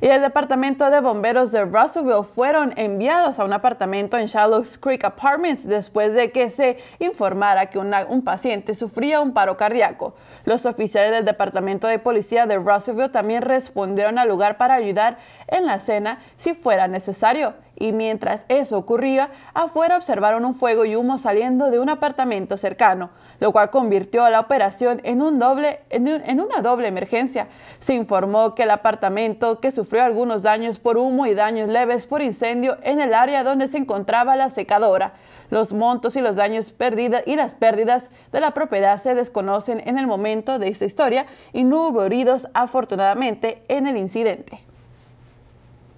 y el Departamento de Bomberos de Russellville fueron enviados a un apartamento en Shallows Creek Apartments después de que se informara que un paciente sufría un paro cardíaco. Los oficiales del Departamento de Policía de Russellville también respondieron al lugar para ayudar en la cena si fuera necesario. Y mientras eso ocurría, afuera observaron un fuego y humo saliendo de un apartamento cercano, lo cual convirtió a la operación en, un doble, en, una doble emergencia. Se informó que el apartamento que sufrió sufrió algunos daños por humo y daños leves por incendio en el área donde se encontraba la secadora. Los montos y los daños y las pérdidas de la propiedad se desconocen en el momento de esta historia y no hubo heridos afortunadamente en el incidente.